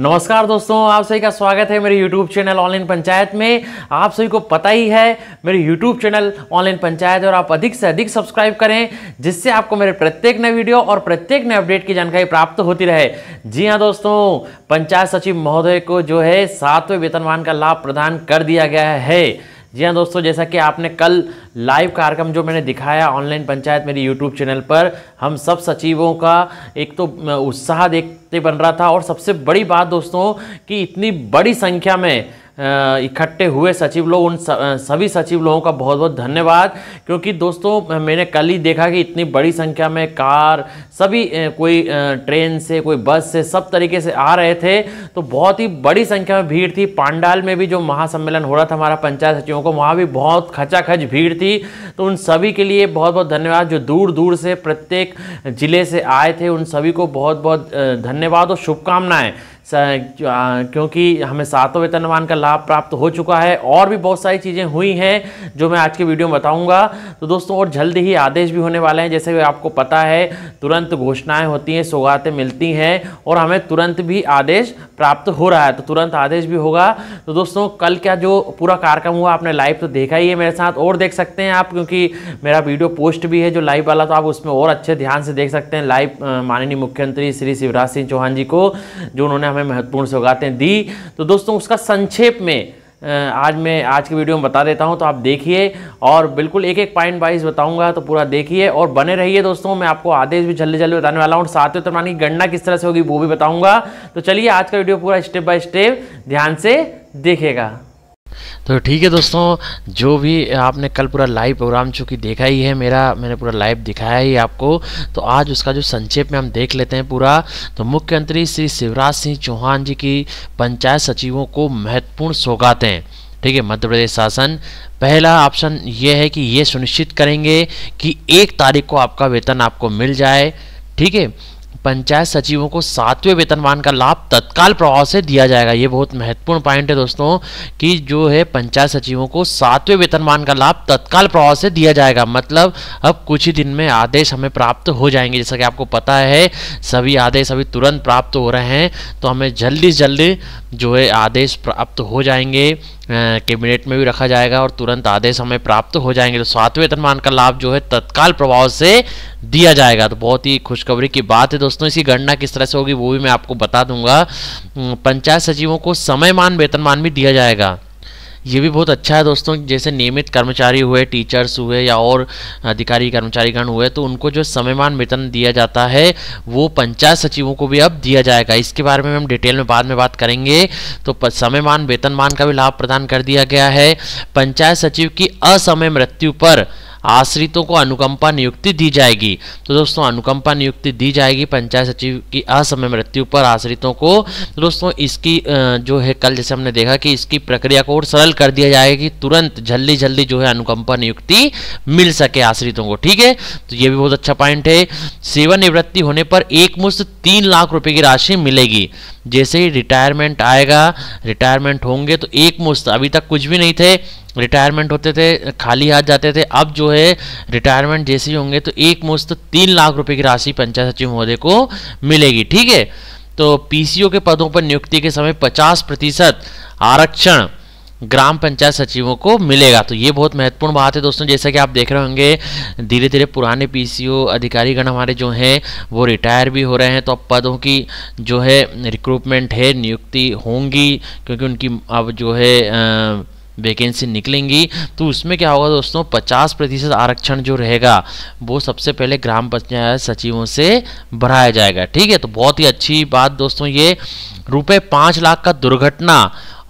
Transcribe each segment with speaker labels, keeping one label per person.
Speaker 1: नमस्कार दोस्तों आप सभी का स्वागत है मेरे YouTube चैनल ऑनलाइन पंचायत में आप सभी को पता ही है मेरे YouTube चैनल ऑनलाइन पंचायत और आप अधिक से अधिक सब्सक्राइब करें जिससे आपको मेरे प्रत्येक नए वीडियो और प्रत्येक नए अपडेट की जानकारी प्राप्त होती रहे जी हाँ दोस्तों पंचायत सचिव महोदय को जो है सातवें वेतनमान का लाभ प्रदान कर दिया गया है जी हाँ दोस्तों जैसा कि आपने कल लाइव कार्यक्रम जो मैंने दिखाया ऑनलाइन पंचायत मेरी यूट्यूब चैनल पर हम सब सचिवों का एक तो उत्साह देखते बन रहा था और सबसे बड़ी बात दोस्तों कि इतनी बड़ी संख्या में इकट्ठे हुए सचिव लोग उन सभी सचिव लोगों का बहुत बहुत धन्यवाद क्योंकि दोस्तों मैंने कल ही देखा कि इतनी बड़ी संख्या में कार सभी कोई ट्रेन से कोई बस से सब तरीके से आ रहे थे तो बहुत ही बड़ी संख्या में भीड़ थी पांडाल में भी जो महासम्मेलन हो रहा था हमारा पंचायत सचिवों को वहाँ भी बहुत खचाखच भीड़ थी तो उन सभी के लिए बहुत बहुत धन्यवाद जो दूर दूर से प्रत्येक ज़िले से आए थे उन सभी को बहुत बहुत धन्यवाद और शुभकामनाएँ क्योंकि हमें सातों वेतनमान का लाभ प्राप्त हो चुका है और भी बहुत सारी चीज़ें हुई हैं जो मैं आज के वीडियो में बताऊंगा तो दोस्तों और जल्द ही आदेश भी होने वाले हैं जैसे आपको पता है तुरंत घोषणाएं होती हैं सौगातें मिलती हैं और हमें तुरंत भी आदेश प्राप्त हो रहा है तो तुरंत आदेश भी होगा तो दोस्तों कल क्या जो पूरा कार्यक्रम हुआ आपने लाइव तो देखा ही है मेरे साथ और देख सकते हैं आप क्योंकि मेरा वीडियो पोस्ट भी है जो लाइव वाला तो आप उसमें और अच्छे ध्यान से देख सकते हैं लाइव माननीय मुख्यमंत्री श्री शिवराज सिंह चौहान जी को जो उन्होंने हमें महत्वपूर्ण सौगातें दी तो दोस्तों उसका संक्षेप में आज मैं आज की वीडियो में बता देता हूं तो आप देखिए और बिल्कुल एक एक पॉइंट वाइज बताऊंगा तो पूरा देखिए और बने रहिए दोस्तों मैं आपको आदेश भी जल्दी जल्दी बताने वाला हूं और सातवें तरमान की गणना किस तरह से होगी वो भी बताऊंगा तो चलिए आज का वीडियो पूरा स्टेप बाय स्टेप ध्यान से देखेगा तो ठीक है दोस्तों जो भी आपने कल पूरा लाइव प्रोग्राम चूँकि देखा ही है मेरा मैंने पूरा लाइव दिखाया ही आपको तो आज उसका जो संक्षेप में हम देख लेते हैं पूरा तो मुख्यमंत्री श्री शिवराज सिंह चौहान जी की पंचायत सचिवों को महत्वपूर्ण सौगातें ठीक है मध्य प्रदेश शासन पहला ऑप्शन ये है कि ये सुनिश्चित करेंगे कि एक तारीख को आपका वेतन आपको मिल जाए ठीक है पंचायत सचिवों को सातवें वेतनमान का लाभ तत्काल प्रभाव से दिया जाएगा ये बहुत महत्वपूर्ण पॉइंट है दोस्तों कि जो है पंचायत सचिवों को सातवें वेतनमान का लाभ तत्काल प्रभाव से दिया जाएगा मतलब अब कुछ ही दिन में आदेश हमें प्राप्त हो जाएंगे जैसा कि आपको पता है सभी आदेश अभी तुरंत प्राप्त हो रहे हैं तो हमें जल्दी से जल्दी जो है आदेश प्राप्त हो जाएंगे कैबिनेट में भी रखा जाएगा और तुरंत आधे समय प्राप्त हो जाएंगे तो सातवें वेतनमान का लाभ जो है तत्काल प्रभाव से दिया जाएगा तो बहुत ही खुशखबरी की बात है दोस्तों इसकी गणना किस तरह से होगी वो भी मैं आपको बता दूंगा पंचायत सचिवों को समयमान वेतनमान भी दिया जाएगा ये भी बहुत अच्छा है दोस्तों जैसे नियमित कर्मचारी हुए टीचर्स हुए या और अधिकारी कर्मचारीगण हुए तो उनको जो समयमान वेतन दिया जाता है वो पंचायत सचिवों को भी अब दिया जाएगा इसके बारे में हम डिटेल में बाद में बात करेंगे तो समयमान वेतनमान का भी लाभ प्रदान कर दिया गया है पंचायत सचिव की असमय मृत्यु पर आश्रितों को अनुकंपा नियुक्ति दी जाएगी तो दोस्तों अनुकंपा नियुक्ति दी जाएगी पंचायत सचिव की असमय मृत्यु पर आश्रितों को तो दोस्तों इसकी जो है कल जैसे हमने देखा कि इसकी प्रक्रिया को और सरल कर दिया जाएगा कि तुरंत जल्दी जल्दी जो है अनुकंपा नियुक्ति मिल सके आश्रितों को ठीक है तो ये भी बहुत अच्छा पॉइंट है सेवानिवृत्ति होने पर एक मुश्त तीन लाख रुपए की राशि मिलेगी जैसे ही रिटायरमेंट आएगा रिटायरमेंट होंगे तो एक मुश्त अभी तक कुछ भी नहीं थे रिटायरमेंट होते थे खाली हाथ जाते थे अब जो है रिटायरमेंट जैसे ही होंगे तो एक मुश्त तो तीन लाख रुपए की राशि पंचायत सचिव महोदय को मिलेगी ठीक है तो पीसीओ के पदों पर नियुक्ति के समय 50 प्रतिशत आरक्षण ग्राम पंचायत सचिवों को मिलेगा तो ये बहुत महत्वपूर्ण बात है दोस्तों जैसा कि आप देख रहे होंगे धीरे धीरे पुराने पीसीओ अधिकारीगण हमारे जो हैं वो रिटायर भी हो रहे हैं तो अब पदों की जो है रिक्रूटमेंट है नियुक्ति होंगी क्योंकि उनकी अब जो है आ, वैकेंसी निकलेंगी तो उसमें क्या होगा दोस्तों पचास प्रतिशत आरक्षण जो रहेगा वो सबसे पहले ग्राम पंचायत सचिवों से बढ़ाया जाएगा ठीक है तो बहुत ही अच्छी बात दोस्तों ये रुपये पाँच लाख का दुर्घटना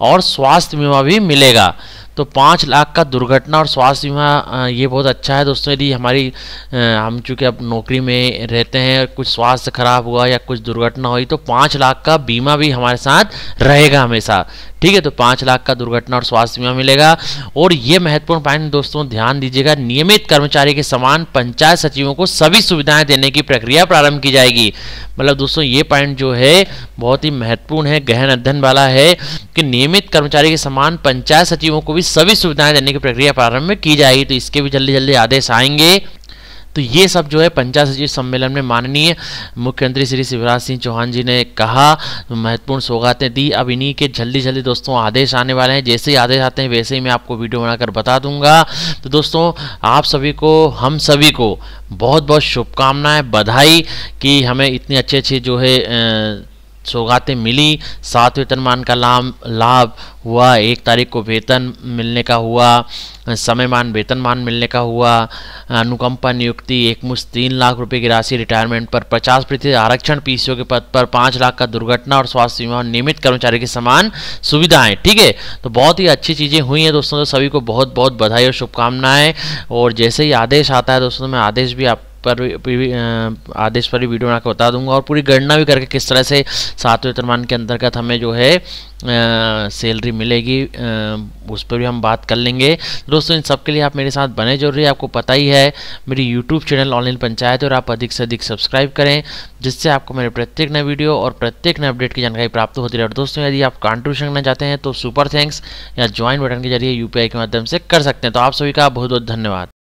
Speaker 1: और स्वास्थ्य बीमा भी मिलेगा तो पाँच लाख का दुर्घटना और स्वास्थ्य बीमा ये बहुत अच्छा है दोस्तों यदि हमारी हम चूँकि अब नौकरी में रहते हैं कुछ स्वास्थ्य खराब हुआ या कुछ दुर्घटना हुई तो पाँच लाख का बीमा भी हमारे साथ रहेगा हमेशा ठीक है तो पाँच लाख का दुर्घटना और स्वास्थ्य बीमा मिलेगा और ये महत्वपूर्ण पॉइंट दोस्तों ध्यान दीजिएगा नियमित कर्मचारी के समान पंचायत सचिवों को सभी सुविधाएं देने की प्रक्रिया प्रारंभ की जाएगी मतलब दोस्तों ये पॉइंट जो है बहुत ही महत्वपूर्ण है गहन अध्ययन वाला है कि नियमित कर्मचारी के समान पंचायत सचिवों को भी सभी सुविधाएं देने की प्रक्रिया प्रारंभ में की जाएगी तो इसके भी जल्दी जल्दी आदेश आएंगे तो ये सब जो है पंचायत सचिव सम्मेलन में माननीय मुख्यमंत्री श्री शिवराज सिंह चौहान जी ने कहा तो महत्वपूर्ण सौगातें दी अब इन्हीं के जल्दी जल्दी दोस्तों आदेश आने वाले हैं जैसे ही आदेश आते हैं वैसे ही मैं आपको वीडियो बनाकर बता दूंगा तो दोस्तों आप सभी को हम सभी को बहुत बहुत शुभकामनाएं बधाई कि हमें इतनी अच्छी अच्छी जो है सौगातें मिली सात वेतनमान का लाभ लाभ हुआ एक तारीख को वेतन मिलने का हुआ समयमान वेतनमान मिलने का हुआ अनुकंपा नियुक्ति एकमुश्त तीन लाख रुपए की राशि रिटायरमेंट पर पचास प्रतिशत आरक्षण पीसीओ के पद पर पाँच लाख का दुर्घटना और स्वास्थ्य बीमा और नियमित कर्मचारी के समान सुविधाएं ठीक है तो बहुत ही अच्छी चीज़ें हुई हैं दोस्तों तो सभी को बहुत बहुत बधाई और शुभकामनाएँ और जैसे ही आदेश आता है दोस्तों तो मैं आदेश भी आप पर भी आदेश पर भी वीडियो बना बता दूंगा और पूरी गणना भी करके किस तरह से सातवें वेतनमान के अंतर्गत हमें जो है सैलरी मिलेगी आ, उस पर भी हम बात कर लेंगे दोस्तों इन सब के लिए आप मेरे साथ बने जरूरी आपको पता ही है मेरी यूट्यूब चैनल ऑनलाइन पंचायत और आप अधिक से अधिक सब्सक्राइब करें जिससे आपको मेरे प्रत्येक नए वीडियो और प्रत्येक नए अपडेट की जानकारी प्राप्त होती रहे और दोस्तों यदि आप कॉन्ट्रीब्यूशन करना चाहते हैं तो सुपर थैंक्स या ज्वाइन बटन के जरिए यू के माध्यम से कर सकते हैं तो आप सभी का बहुत बहुत धन्यवाद